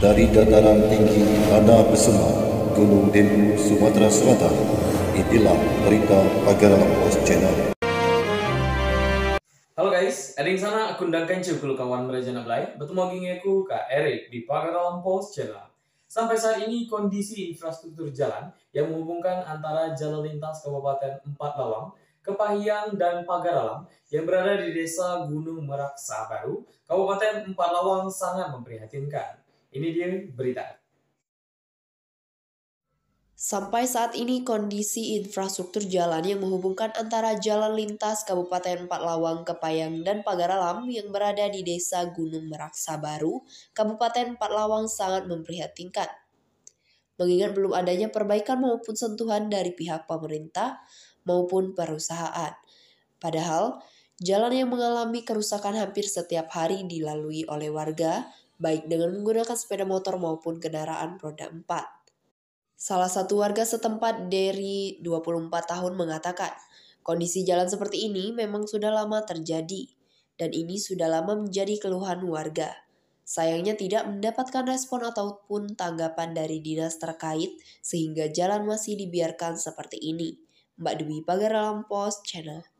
dari dataran tinggi Anda Besema, Gunung Dembu, Sumatera Selatan. Itulah berita Pagaralam Post Channel. Halo guys, ada yang sana aku undangkan cekul kawan merajana belai, bertemu lagi aku Kak Erik di Pagaralam Post Channel. Sampai saat ini kondisi infrastruktur jalan yang menghubungkan antara jalan lintas Kabupaten Empat Lawang Kepahyang dan Pagaralam yang berada di Desa Gunung Merak Sabaru, Kabupaten Empat Lawang sangat memprihatinkan. Ini dia berita. Sampai saat ini kondisi infrastruktur jalan yang menghubungkan antara jalan lintas Kabupaten Patlawang ke Payang dan Pagaralam yang berada di Desa Gunung Meraksa Baru, Kabupaten Patlawang sangat memprihatinkan. Mengingat belum adanya perbaikan maupun sentuhan dari pihak pemerintah maupun perusahaan. Padahal, jalan yang mengalami kerusakan hampir setiap hari dilalui oleh warga baik dengan menggunakan sepeda motor maupun kendaraan roda empat. Salah satu warga setempat dari 24 tahun mengatakan, kondisi jalan seperti ini memang sudah lama terjadi, dan ini sudah lama menjadi keluhan warga. Sayangnya tidak mendapatkan respon ataupun tanggapan dari dinas terkait sehingga jalan masih dibiarkan seperti ini. Mbak Dewi Pagar Lampos Channel